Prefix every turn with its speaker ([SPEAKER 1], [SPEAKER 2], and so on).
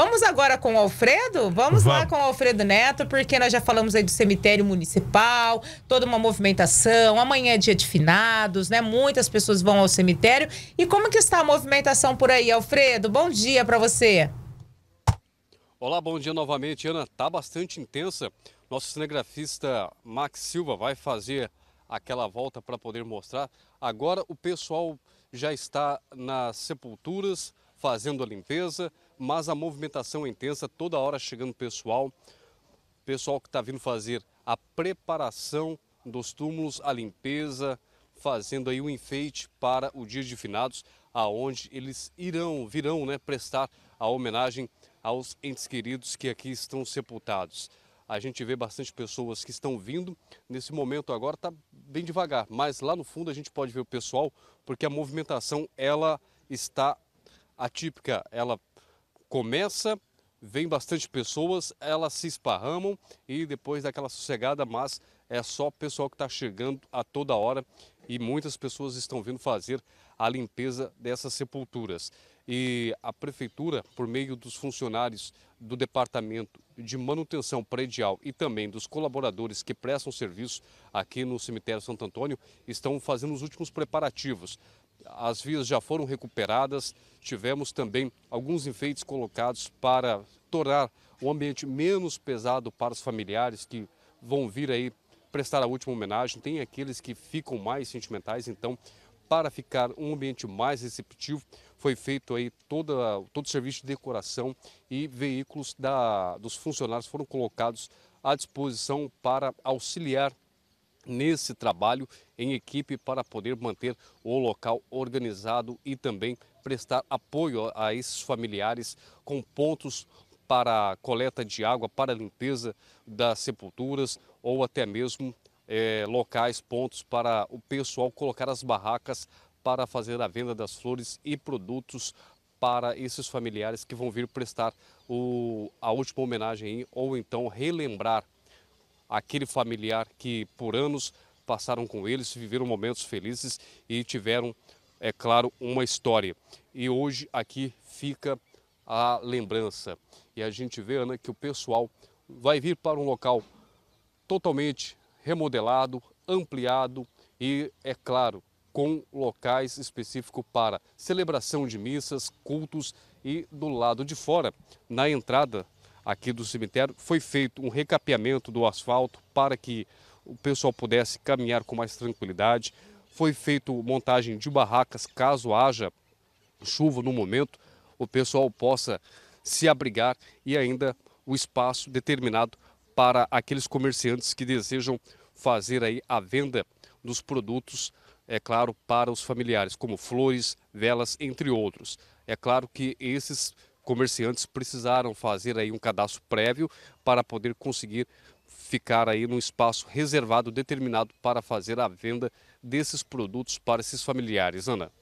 [SPEAKER 1] Vamos agora com o Alfredo? Vamos lá com o Alfredo Neto, porque nós já falamos aí do cemitério municipal, toda uma movimentação. Amanhã é dia de finados, né? Muitas pessoas vão ao cemitério. E como que está a movimentação por aí, Alfredo? Bom dia para você. Olá, bom dia novamente, Ana. Tá bastante intensa. Nosso cinegrafista Max Silva vai fazer aquela volta para poder mostrar. Agora o pessoal já está nas sepulturas fazendo a limpeza mas a movimentação é intensa, toda hora chegando pessoal, pessoal que está vindo fazer a preparação dos túmulos, a limpeza, fazendo aí o um enfeite para o Dia de Finados, aonde eles irão, virão, né, prestar a homenagem aos entes queridos que aqui estão sepultados. A gente vê bastante pessoas que estão vindo. Nesse momento agora está bem devagar, mas lá no fundo a gente pode ver o pessoal, porque a movimentação ela está atípica, ela começa, vem bastante pessoas, elas se esparramam e depois daquela sossegada, mas é só pessoal que está chegando a toda hora e muitas pessoas estão vindo fazer a limpeza dessas sepulturas. E a prefeitura, por meio dos funcionários do Departamento de Manutenção Predial e também dos colaboradores que prestam serviço aqui no Cemitério Santo Antônio, estão fazendo os últimos preparativos as vias já foram recuperadas, tivemos também alguns enfeites colocados para tornar o ambiente menos pesado para os familiares que vão vir aí prestar a última homenagem. Tem aqueles que ficam mais sentimentais, então para ficar um ambiente mais receptivo, foi feito aí toda, todo o serviço de decoração e veículos da, dos funcionários foram colocados à disposição para auxiliar nesse trabalho em equipe para poder manter o local organizado e também prestar apoio a esses familiares com pontos para coleta de água, para limpeza das sepulturas ou até mesmo é, locais, pontos para o pessoal colocar as barracas para fazer a venda das flores e produtos para esses familiares que vão vir prestar o, a última homenagem aí, ou então relembrar aquele familiar que por anos passaram com eles, viveram momentos felizes e tiveram, é claro, uma história. E hoje aqui fica a lembrança. E a gente vê, Ana, que o pessoal vai vir para um local totalmente remodelado, ampliado e, é claro, com locais específicos para celebração de missas, cultos e do lado de fora, na entrada aqui do cemitério. Foi feito um recapeamento do asfalto para que o pessoal pudesse caminhar com mais tranquilidade. Foi feita montagem de barracas caso haja chuva no momento, o pessoal possa se abrigar e ainda o espaço determinado para aqueles comerciantes que desejam fazer aí a venda dos produtos, é claro, para os familiares, como flores, velas, entre outros. É claro que esses comerciantes precisaram fazer aí um cadastro prévio para poder conseguir ficar aí num espaço reservado determinado para fazer a venda desses produtos para esses familiares, Ana.